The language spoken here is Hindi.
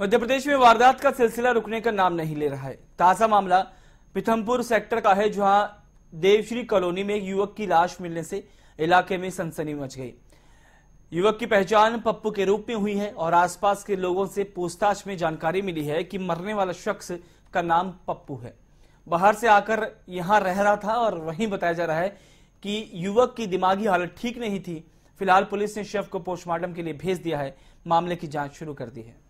मध्य प्रदेश में वारदात का सिलसिला रुकने का नाम नहीं ले रहा है ताजा मामला पिथमपुर सेक्टर का है जहां देवश्री कॉलोनी में एक युवक की लाश मिलने से इलाके में सनसनी मच गई युवक की पहचान पप्पू के रूप में हुई है और आसपास के लोगों से पूछताछ में जानकारी मिली है कि मरने वाला शख्स का नाम पप्पू है बाहर से आकर यहां रह रहा था और वहीं बताया जा रहा है कि युवक की दिमागी हालत ठीक नहीं थी फिलहाल पुलिस ने शव को पोस्टमार्टम के लिए भेज दिया है मामले की जांच शुरू कर दी है